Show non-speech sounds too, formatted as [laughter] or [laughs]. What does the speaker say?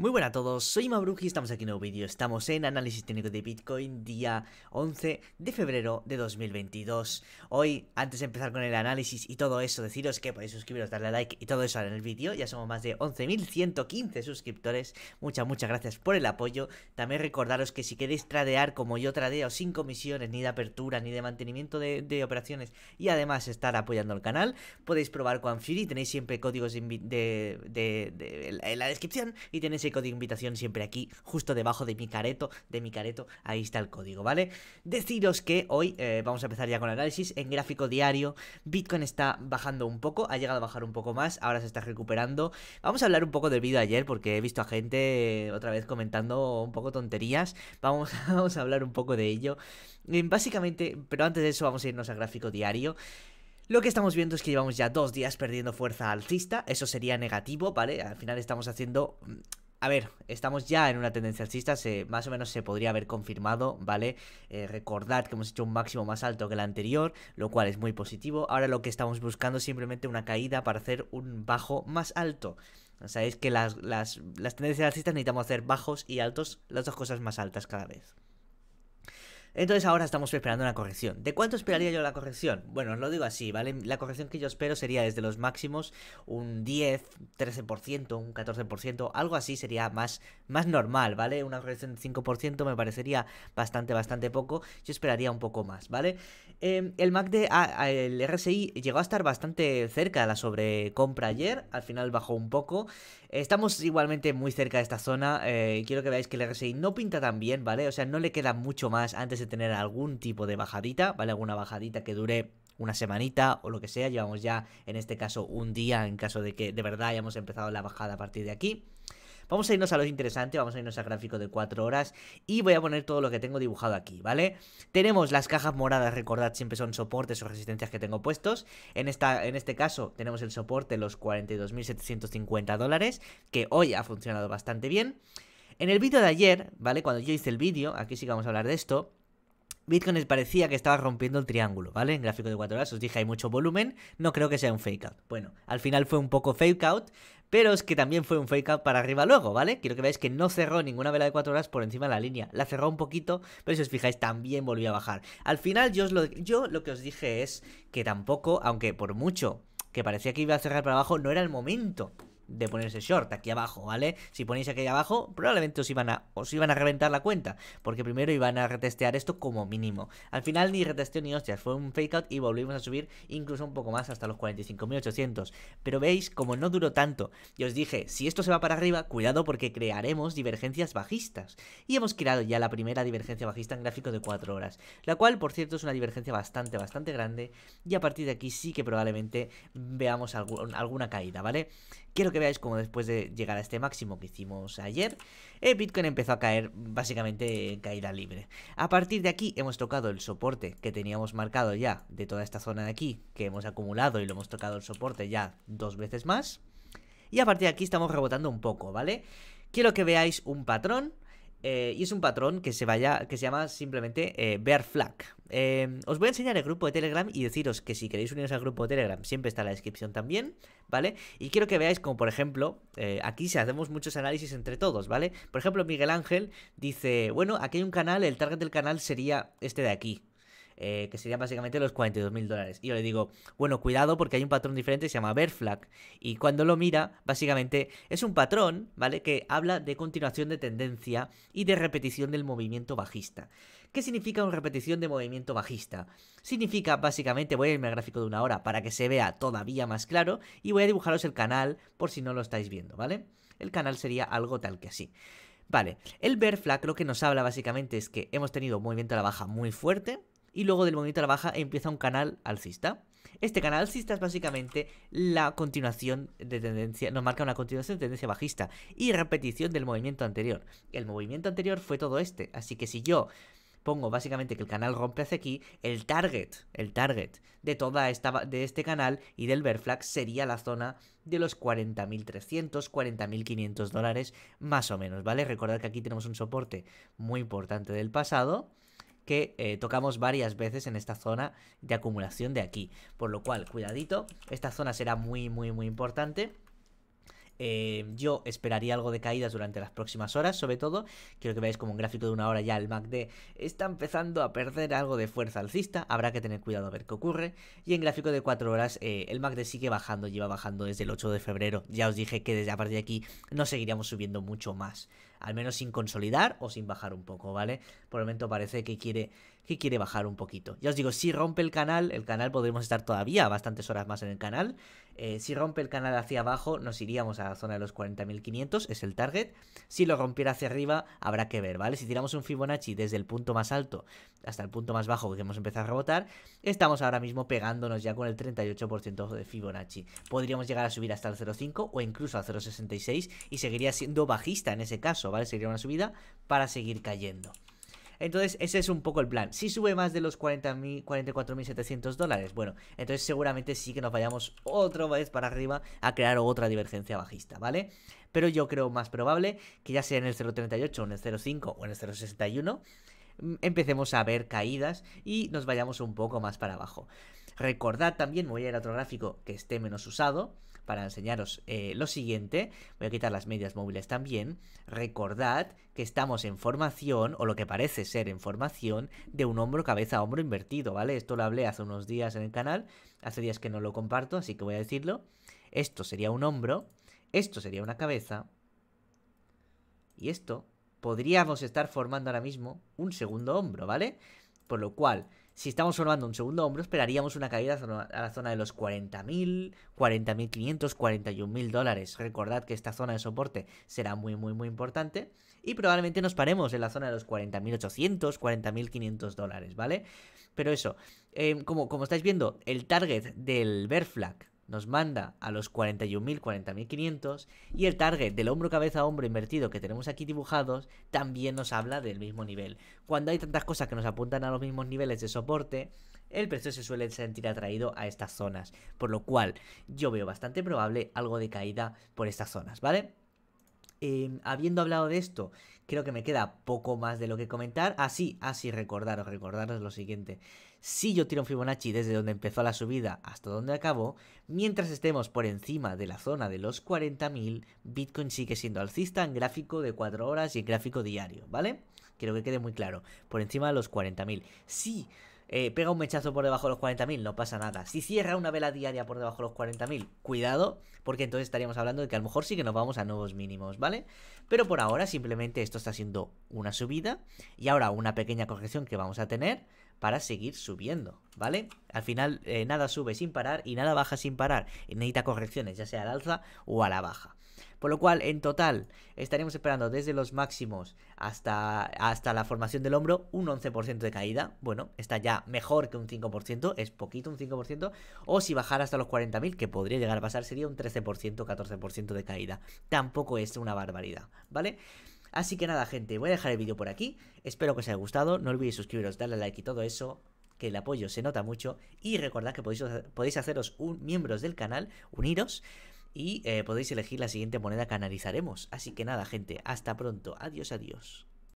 Muy buenas a todos, soy Mabruji y estamos aquí en un nuevo vídeo. Estamos en análisis técnico de Bitcoin, día 11 de febrero de 2022. Hoy, antes de empezar con el análisis y todo eso, deciros que podéis suscribiros, darle like y todo eso en el vídeo. Ya somos más de 11.115 suscriptores. Muchas, muchas gracias por el apoyo. También recordaros que si queréis tradear como yo tradeo, sin comisiones, ni de apertura, ni de mantenimiento de, operaciones, y además estar apoyando al canal, podéis probar con Fury. Tenéis siempre códigos de, en la descripción y tenéis código de invitación siempre aquí, justo debajo de mi careto, de mi careto, ahí está el código, ¿vale? Deciros que hoy eh, vamos a empezar ya con análisis en gráfico diario, Bitcoin está bajando un poco, ha llegado a bajar un poco más, ahora se está recuperando. Vamos a hablar un poco del vídeo ayer porque he visto a gente eh, otra vez comentando un poco tonterías, vamos, [laughs] vamos a hablar un poco de ello. básicamente, pero antes de eso vamos a irnos a gráfico diario. Lo que estamos viendo es que llevamos ya dos días perdiendo fuerza alcista, eso sería negativo, ¿vale? Al final estamos haciendo a ver, estamos ya en una tendencia alcista, se, más o menos se podría haber confirmado, ¿vale? Eh, recordad que hemos hecho un máximo más alto que el anterior, lo cual es muy positivo. Ahora lo que estamos buscando es simplemente una caída para hacer un bajo más alto. Sabéis que las, las, las tendencias alcistas necesitamos hacer bajos y altos, las dos cosas más altas cada vez. Entonces ahora estamos esperando una corrección. ¿De cuánto esperaría yo la corrección? Bueno, os lo digo así, ¿vale? La corrección que yo espero sería desde los máximos un 10, 13%, un 14%, algo así sería más, más normal, ¿vale? Una corrección de 5% me parecería bastante, bastante poco. Yo esperaría un poco más, ¿vale? Em, el MACD, el RSI llegó a estar bastante cerca de la sobrecompra ayer, al final bajó un poco. Estamos igualmente muy cerca de esta zona. Eh, quiero que veáis que el RSI no pinta tan bien, ¿vale? O sea, no le queda mucho más antes de tener algún tipo de bajadita, ¿vale? Alguna bajadita que dure una semanita o lo que sea. Llevamos ya, en este caso, un día en caso de que de verdad hayamos empezado la bajada a partir de aquí. Vamos a irnos a lo interesante, vamos a irnos al gráfico de 4 horas y voy a poner todo lo que tengo dibujado aquí, ¿vale? Tenemos las cajas moradas, recordad, siempre son soportes o resistencias que tengo puestos. En, esta, en este caso tenemos el soporte, los 42.750 dólares, que hoy ha funcionado bastante bien. En el vídeo de ayer, ¿vale? Cuando yo hice el vídeo, aquí sí que vamos a hablar de esto, Bitcoin parecía que estaba rompiendo el triángulo, ¿vale? En gráfico de 4 horas os dije hay mucho volumen, no creo que sea un fake out. Bueno, al final fue un poco fake out, pero es que también fue un fake out para arriba luego, ¿vale? Quiero que veáis que no cerró ninguna vela de 4 horas por encima de la línea. La cerró un poquito, pero si os fijáis también volvió a bajar. Al final yo, lo, yo lo que os dije es que tampoco, aunque por mucho que parecía que iba a cerrar para abajo, no era el momento de ponerse short aquí abajo, ¿vale? Si ponéis aquí abajo, probablemente os iban a, os iban a reventar la cuenta, porque primero iban a retestear esto como mínimo. Al final ni retesteo ni hostias, fue un fake out y volvimos a subir incluso un poco más hasta los 45.800. Pero veis, como no duró tanto, y os dije, si esto se va para arriba, cuidado porque crearemos divergencias bajistas. Y hemos creado ya la primera divergencia bajista en gráfico de 4 horas, la cual, por cierto, es una divergencia bastante, bastante grande, y a partir de aquí sí que probablemente veamos alguna caída, ¿vale? Quiero que veáis como después de llegar a este máximo que hicimos ayer, el eh, Bitcoin empezó a caer básicamente en caída libre. A partir de aquí hemos tocado el soporte que teníamos marcado ya de toda esta zona de aquí, que hemos acumulado y lo hemos tocado el soporte ya dos veces más. Y a partir de aquí estamos rebotando un poco, ¿vale? Quiero que veáis un patrón eh, y es un patrón que se, vaya, que se llama simplemente eh, Bear Flag. Em, os voy a enseñar el grupo de Telegram y deciros que si queréis uniros al grupo de Telegram, siempre está en la descripción también, ¿vale? Y quiero que veáis como, por ejemplo, eh, aquí se hacemos muchos análisis entre todos, ¿vale? Por ejemplo, Miguel Ángel dice, bueno, aquí hay un canal, el target del canal sería este de aquí, eh, que serían básicamente los 42 mil dólares. Y yo le digo, bueno, cuidado porque hay un patrón diferente, se llama bear flag. Y cuando lo mira, básicamente es un patrón, ¿vale? Que habla de continuación de tendencia y de repetición del movimiento bajista. ¿Qué significa una repetición de movimiento bajista? Significa, básicamente, voy a irme al gráfico de una hora para que se vea todavía más claro y voy a dibujaros el canal por si no lo estáis viendo, ¿vale? El canal sería algo tal que así. Vale, el bear flag lo que nos habla básicamente es que hemos tenido un movimiento a la baja muy fuerte, y luego del movimiento a la baja empieza un canal alcista. Este canal alcista es básicamente la continuación de tendencia, nos marca una continuación de tendencia bajista y repetición del movimiento anterior. El movimiento anterior fue todo este, así que si yo pongo básicamente que el canal rompe hacia aquí, el target, el target de toda esta de este canal y del flag sería la zona de los 40.300, 40.500 dólares más o menos, ¿vale? Recordad que aquí tenemos un soporte muy importante del pasado que eh, tocamos varias veces en esta zona de acumulación de aquí. Por lo cual, cuidadito, esta zona será muy, muy, muy importante. Eh, yo esperaría algo de caídas durante las próximas horas, sobre todo. Quiero que veáis como un gráfico de una hora ya el MACD está empezando a perder algo de fuerza alcista. Habrá que tener cuidado a ver qué ocurre. Y en gráfico de cuatro horas, eh, el MACD sigue bajando, lleva bajando desde el 8 de febrero. Ya os dije que desde a partir de aquí no seguiríamos subiendo mucho más. Al menos sin consolidar o sin bajar un poco, ¿vale? Por el momento parece que quiere que quiere bajar un poquito. Ya os digo, si rompe el canal, el canal podríamos estar todavía bastantes horas más en el canal. Eh, si rompe el canal hacia abajo, nos iríamos a la zona de los 40.500, es el target. Si lo rompiera hacia arriba, habrá que ver, ¿vale? Si tiramos un Fibonacci desde el punto más alto hasta el punto más bajo que hemos empezado a rebotar, estamos ahora mismo pegándonos ya con el 38% de Fibonacci. Podríamos llegar a subir hasta el 0.5 o incluso al 0.66 y seguiría siendo bajista en ese caso, ¿vale? Sería una subida para seguir cayendo. Entonces, ese es un poco el plan. Si sube más de los 44.700 dólares, bueno, entonces seguramente sí que nos vayamos otra vez para arriba a crear otra divergencia bajista, ¿vale? Pero yo creo más probable que ya sea en el 0.38 en el 0.5 o en el 0.61 mm, empecemos a ver caídas y nos vayamos un poco más para abajo. Recordad también, voy a ir a otro gráfico que esté menos usado, para enseñaros eh, lo siguiente. Voy a quitar las medias móviles también. Recordad que estamos en formación, o lo que parece ser en formación, de un hombro cabeza hombro invertido, ¿vale? Esto lo hablé hace unos días en el canal, hace días que no lo comparto, así que voy a decirlo. Esto sería un hombro, esto sería una cabeza, y esto podríamos estar formando ahora mismo un segundo hombro, ¿vale? Por lo cual, si estamos formando un segundo hombro, esperaríamos una caída a la zona de los 40.000, 40.500, 41.000 dólares. Recordad que esta zona de soporte será muy, muy, muy importante. Y probablemente nos paremos en la zona de los 40.800, 40.500 dólares, ¿vale? Pero eso, eh, como, como estáis viendo, el target del bear flag nos manda a los 41.000, 40.500 y el target del hombro cabeza a hombro invertido que tenemos aquí dibujados también nos habla del mismo nivel. Cuando hay tantas cosas que nos apuntan a los mismos niveles de soporte, el precio se suele sentir atraído a estas zonas, por lo cual yo veo bastante probable algo de caída por estas zonas, ¿vale? Eh, habiendo hablado de esto, creo que me queda poco más de lo que comentar. Así, ah, así ah, recordaros, recordaros lo siguiente si yo tiro un Fibonacci desde donde empezó la subida hasta donde acabó, mientras estemos por encima de la zona de los 40.000, Bitcoin sigue siendo alcista en gráfico de 4 horas y en gráfico diario, ¿vale? Quiero que quede muy claro, por encima de los 40.000. Si eh, pega un mechazo por debajo de los 40.000, no pasa nada. Si cierra una vela diaria por debajo de los 40.000, cuidado, porque entonces estaríamos hablando de que a lo mejor sí que nos vamos a nuevos mínimos, ¿vale? Pero por ahora simplemente esto está siendo una subida y ahora una pequeña corrección que vamos a tener para seguir subiendo, ¿vale? Al final eh, nada sube sin parar y nada baja sin parar. necesita correcciones, ya sea al alza o a la baja. Por lo cual, en total, estaremos esperando desde los máximos hasta, hasta la formación del hombro un 11% de caída. Bueno, está ya mejor que un 5%, es poquito un 5%. O si bajara hasta los 40.000, que podría llegar a pasar, sería un 13%, 14% de caída. Tampoco es una barbaridad, ¿vale? Así que nada, gente, voy a dejar el vídeo por aquí. Espero que os haya gustado. No olvidéis suscribiros, darle like y todo eso que el apoyo se nota mucho. Y recordad que podéis, podéis haceros miembros del canal, uniros y eh, podéis elegir la siguiente moneda que analizaremos. Así que nada, gente, hasta pronto. Adiós, adiós.